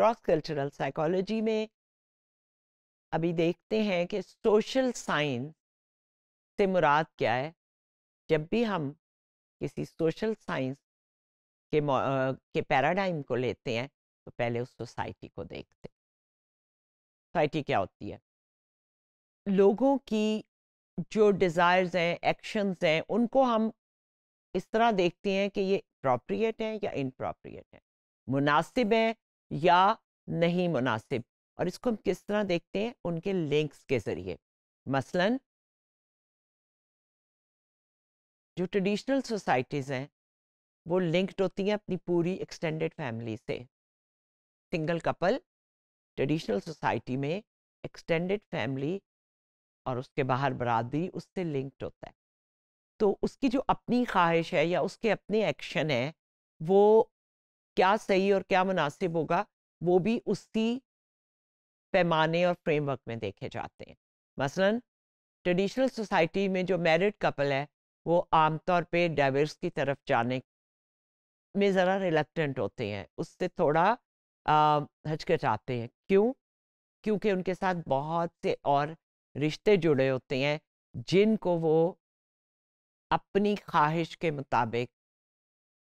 cross cultural psychology में अभी देखते हैं कि सोशल साइंस से मुराद क्या है जब भी हम किसी सोशल साइंस के के पैराडाइम को लेते हैं तो पहले उस सोसाइटी को देखते हैं सोसाइटी क्या होती है लोगों की जो डिज़ायर्स हैं एक्शंस हैं उनको हम इस तरह देखते हैं कि ये अप्रोप्रिएट हैं या इनप्रोप्रिएट हैं मुनासिब हैं या नहीं मुनासिब और इसको हम किस तरह देखते हैं उनके लिंक्स के ज़रिए मसलन जो ट्रेडिशनल सोसाइटीज़ हैं वो लिंक्ड होती हैं अपनी पूरी एक्सटेंडेड फैमिली से सिंगल कपल ट्रेडिशनल सोसाइटी में एक्सटेंडेड फैमिली और उसके बाहर बरादरी उससे लिंक्ड होता है तो उसकी जो अपनी ख्वाहिश है या उसके अपने एक्शन है वो क्या सही और क्या मुनासिब होगा वो भी उसी पैमाने और फ्रेमवर्क में देखे जाते हैं मसलन ट्रेडिशनल सोसाइटी में जो मैरिड कपल है वो आमतौर पे डाइवर्स की तरफ जाने में ज़रा रिलक्टेंट होते हैं उससे थोड़ा हचकचाते हैं क्यों क्योंकि उनके साथ बहुत से और रिश्ते जुड़े होते हैं जिनको वो अपनी ख्वाहिश के मुताबिक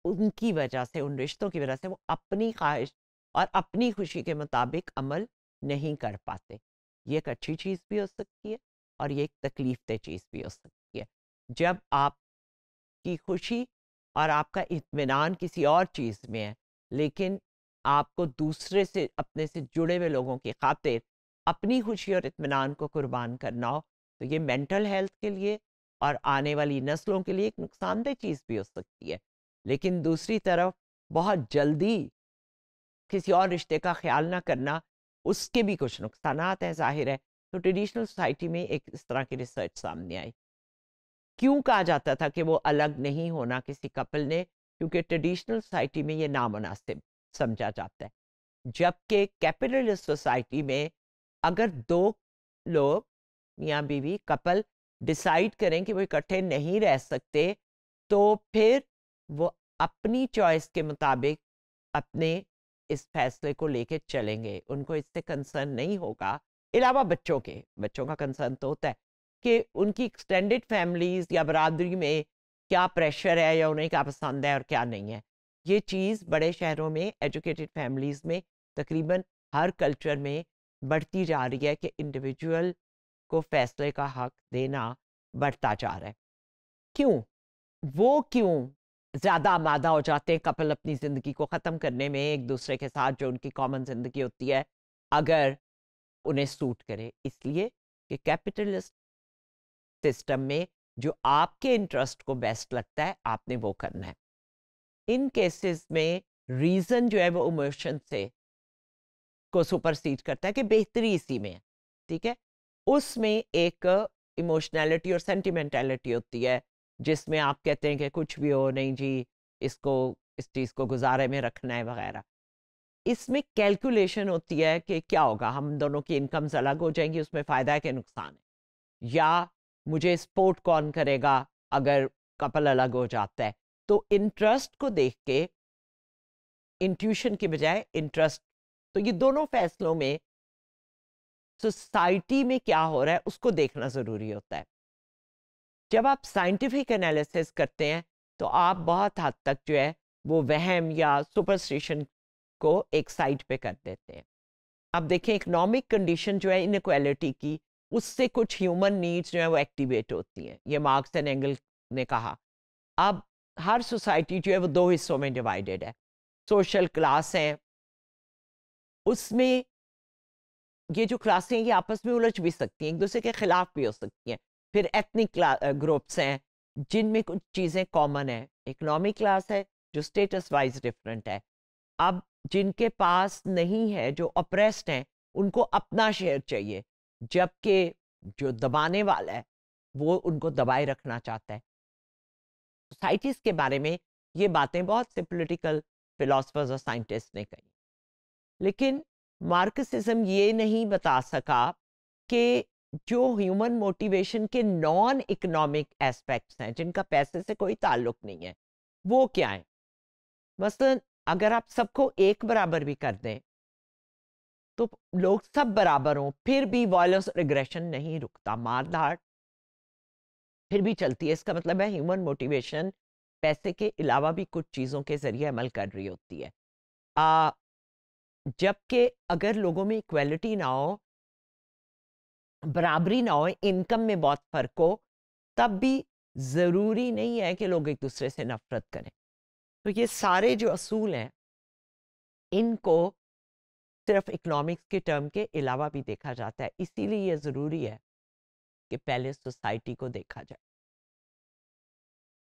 उनकी वजह से उन रिश्तों की वजह से वो अपनी ख्वाहिश और अपनी खुशी के मुताबिक अमल नहीं कर पाते ये एक अच्छी चीज़ भी हो सकती है और ये एक तकलीफ दह चीज़ भी हो सकती है जब आपकी खुशी और आपका इतमान किसी और चीज़ में है लेकिन आपको दूसरे से अपने से जुड़े हुए लोगों की खातिर अपनी खुशी और इतमान को कुर्बान करना हो तो ये मेंटल हेल्थ के लिए और आने वाली नस्लों के लिए एक नुकसानदेह चीज़ भी हो सकती है लेकिन दूसरी तरफ बहुत जल्दी किसी और रिश्ते का ख्याल ना करना उसके भी कुछ नुकसान हैं जाहिर है तो ट्रेडिशनल सोसाइटी में एक इस तरह की रिसर्च सामने आई क्यों कहा जाता था कि वो अलग नहीं होना किसी कपल ने क्योंकि ट्रेडिशनल सोसाइटी में ये नामनासिब समझा जाता है जबकि कैपिटलिस्ट सोसाइटी में अगर दो लोग मियाँ बीवी कपल डिसाइड करें कि वो इकट्ठे नहीं रह सकते तो फिर वो अपनी चॉइस के मुताबिक अपने इस फैसले को लेके चलेंगे उनको इससे कंसर्न नहीं होगा अलावा बच्चों के बच्चों का कंसर्न तो होता है कि उनकी एक्सटेंडेड फैमिलीज या बरदरी में क्या प्रेशर है या उन्हें क्या पसंद है और क्या नहीं है ये चीज़ बड़े शहरों में एजुकेटेड फैमिलीज़ में तकरीबन हर कल्चर में बढ़ती जा रही है कि इंडिविजुअल को फैसले का हक देना बढ़ता जा रहा है क्यों वो क्यों ज़्यादा आमादा हो जाते हैं कपल अपनी ज़िंदगी को ख़त्म करने में एक दूसरे के साथ जो उनकी कॉमन ज़िंदगी होती है अगर उन्हें सूट करे इसलिए कि कैपिटलिस्ट सिस्टम में जो आपके इंटरेस्ट को बेस्ट लगता है आपने वो करना है इन केसेस में रीज़न जो है वो इमोशन से को सुपरसीड करता है कि बेहतरी इसी में है ठीक है उसमें एक इमोशनैलिटी और सेंटिमेंटैलिटी होती है जिसमें आप कहते हैं कि कुछ भी हो नहीं जी इसको इस चीज़ को गुजारे में रखना है वगैरह इसमें कैलकुलेशन होती है कि क्या होगा हम दोनों की इनकम्स अलग हो जाएंगी उसमें फ़ायदा है कि नुकसान है या मुझे स्पोर्ट कौन करेगा अगर कपल अलग हो जाता है तो इंटरेस्ट को देख के इंट्यूशन के बजाय इंटरेस्ट तो ये दोनों फैसलों में सोसाइटी में क्या हो रहा है उसको देखना ज़रूरी होता है जब आप साइंटिफिक एनालिसिस करते हैं तो आप बहुत हद तक जो है वो वहम या सुपरस्टिशन को एक साइड पे कर देते हैं अब देखें इकोनॉमिक कंडीशन जो है इनक्वालिटी की उससे कुछ ह्यूमन नीड्स जो है वो एक्टिवेट होती हैं ये मार्क्स एंड एंगल ने कहा अब हर सोसाइटी जो है वो दो हिस्सों में डिवाइडेड है सोशल क्लास हैं उसमें ये जो क्लासें हैं ये आपस में उलझ भी सकती हैं एक दूसरे के खिलाफ भी हो सकती हैं फिर एथनिक ग्रुप्स uh, हैं जिनमें कुछ चीज़ें कॉमन है इकोनॉमिक क्लास है जो स्टेटस वाइज डिफरेंट है अब जिनके पास नहीं है जो अप्रेस्ड हैं उनको अपना शेयर चाहिए जबकि जो दबाने वाला है वो उनको दबाए रखना चाहता है सोसाइटीज़ के बारे में ये बातें बहुत से पोलिटिकल फिलासफर्स और साइंटिस्ट ने कही लेकिन मार्क्सिज्म ये नहीं बता सका कि जो ह्यूमन मोटिवेशन के नॉन इकोनॉमिक एस्पेक्ट्स हैं जिनका पैसे से कोई ताल्लुक नहीं है वो क्या है मसलन अगर आप सबको एक बराबर भी कर दें तो लोग सब बराबर हों फिर भी वायलेंस रिग्रेशन नहीं रुकता मार धाट फिर भी चलती है इसका मतलब है ह्यूमन मोटिवेशन पैसे के अलावा भी कुछ चीज़ों के जरिए अमल कर रही होती है जबकि अगर लोगों में इक्वलिटी ना हो बराबरी ना हो इनकम में बहुत फर्क हो तब भी ज़रूरी नहीं है कि लोग एक दूसरे से नफरत करें तो ये सारे जो असूल हैं इनको सिर्फ इकोनॉमिक्स के टर्म के अलावा भी देखा जाता है इसीलिए ये ज़रूरी है कि पहले सोसाइटी को देखा जाए